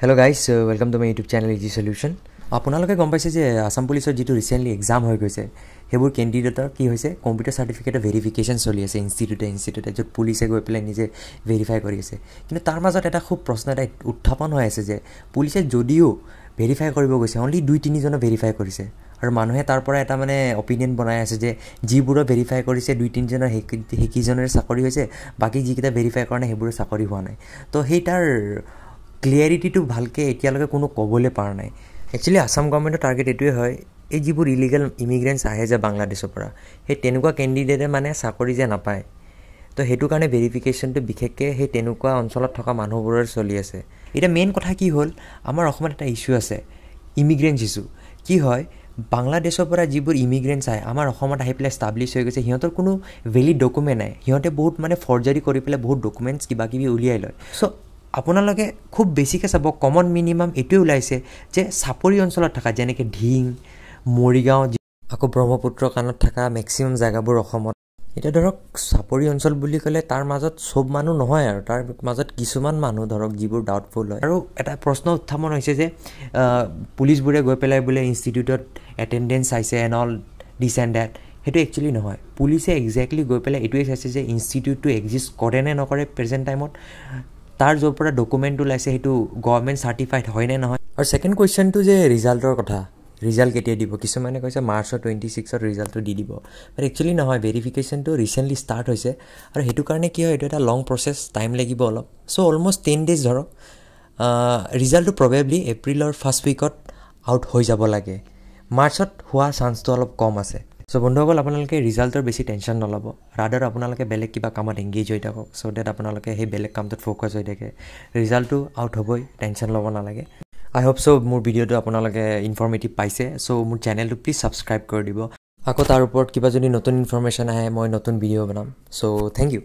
hello' guys welcome to my YouTube channel easy solution আপোনালোকে গম পাইছে যে আছাম পুলিচৰ যিটো ৰিচেণ্টলি এক্সাম হৈ গৈছে সেইবোৰ কেণ্ডিডেটৰ কি হৈছে কম্পিউটাৰ চাৰ্টিফিকেটৰ ভেৰিফিকেশ্যন চলি আছে ইনষ্টিটিউটে ইনষ্টিটিউটে য'ত পুলিচে গৈ পেলাই নিজে ভেৰিফাই কৰি আছে কিন্তু তাৰ মাজত এটা খুব প্ৰশ্ন এটা উত্থাপন হৈ আছে যে পুলিচে যদিও ভেৰিফাই কৰিব গৈছে অনলি দুই তিনিজনে ভেৰিফাই কৰিছে আৰু মানুহে তাৰ পৰা এটা মানে অপিনিয়ন বনাই আছে যে যিবোৰৰ ভেৰিফাই কৰিছে দুই তিনিজনৰ সেই সেইকেইজনৰে চাকৰি হৈছে বাকী যিকেইটা ভেৰিফাই কৰা নাই সেইবোৰৰ চাকৰি হোৱা নাই তো সেই তাৰ ক্লিয়াৰিটিটো ভালকৈ এতিয়ালৈকে কোনো ক'বলৈ পৰা নাই একচুৱেলি আছাম গভৰ্ণমেণ্টৰ টাৰ্গেট এইটোৱে হয় এই যিবোৰ ইলিগেল ইমিগ্ৰেণ্টছ আহে যে বাংলাদেশৰ পৰা সেই তেনেকুৱা কেণ্ডিডেটে মানে চাকৰি যে নাপায় তো সেইটো কাৰণে ভেৰিফিকেশ্যনটো বিশেষকৈ সেই তেনেকুৱা অঞ্চলত থকা মানুহবোৰৰ চলি আছে এতিয়া মেইন কথা কি হ'ল আমাৰ অসমত এটা ইছ্যু আছে ইমিগ্ৰেণ্টছ ইছ্যু কি হয় বাংলাদেশৰ পৰা যিবোৰ ইমিগ্ৰেণ্টছ আহে আমাৰ অসমত আহি পেলাই ষ্টাব্লিছ হৈ গৈছে সিহঁতৰ কোনো ভেলিড ডকুমেণ্ট নাই সিহঁতে বহুত মানে ফৰ্জাৰী কৰি পেলাই বহুত ডকুমেণ্টছ কিবা কিবি উলিয়াই লয় চ' আপোনালোকে খুব বেছিকৈ চাব কমন মিনিমাম এইটোৱে ওলাইছে যে চাপৰি অঞ্চলত থকা যেনেকৈ ঢিং মৰিগাঁও আকৌ ব্ৰহ্মপুত্ৰ কাণত থকা মেক্সিমাম জেগাবোৰ অসমত এতিয়া ধৰক চাপৰি অঞ্চল বুলি ক'লে তাৰ মাজত চব মানুহ নহয় আৰু তাৰ মাজত কিছুমান মানুহ ধৰক যিবোৰ ডাউটফুল হয় আৰু এটা প্ৰশ্ন উত্থাপন হৈছে যে পুলিচবোৰে গৈ পেলাই বোলে ইনষ্টিটিউটত এটেণ্ডেঞ্চ চাইছে and all this and that সেইটো একচুৱেলি নহয় পুলিচে একজেক্টলি গৈ পেলাই এইটোৱে চাইছে যে ইনষ্টিটিউটটো একজিষ্ট কৰে নে নকৰে প্ৰেজেণ্ট টাইমত তাৰ য'ৰ পৰা ডকুমেণ্ট ওলাইছে সেইটো গভৰ্ণমেণ্ট চাৰ্টিফাইড হয়নে নহয় আৰু ছেকেণ্ড কুৱেশ্যনটো যে ৰিজাল্টৰ কথা ৰিজাল্ট কেতিয়া দিব কিছুমানে কৈছে মাৰ্চৰ টুৱেণ্টি ছিক্সত ৰিজাল্টটো দি দিব বাট একচুৱেলি নহয় ভেৰিফিকেশ্যনটো ৰিচেণ্টলি ষ্টাৰ্ট হৈছে আৰু সেইটো কাৰণে কি হয় এইটো এটা লং প্ৰচেছ টাইম লাগিব অলপ চ' অলমষ্ট টেন ডেজ ধৰক ৰিজাল্টটো প্ৰবেবলি এপ্ৰিলৰ ফাৰ্ষ্ট উইকত আউট হৈ যাব লাগে মাৰ্চত হোৱা চান্সটো অলপ কম আছে চ' বন্ধুসকল আপোনালোকে ৰিজাল্টৰ বেছি টেনশ্যন নল'ব ৰাডাৰ আপোনালোকে বেলেগ কিবা কামত এংগেজ হৈ থাকক চ' ডেট আপোনালোকে সেই বেলেগ কামটোত ফ'কাছ হৈ থাকে ৰিজাল্টটো আউট হ'বই টেনশ্যন ল'ব নালাগে আই হোপ চ' মোৰ ভিডিঅ'টো আপোনালোকে ইনফৰ্মেটিভ পাইছে চ' মোৰ চেনেলটো প্লিজ ছাবস্ক্ৰাইব কৰি দিব আকৌ তাৰ ওপৰত কিবা যদি নতুন ইনফৰ্মেশ্যন আহে মই নতুন ভিডিঅ' বনাম চ' থেংক ইউ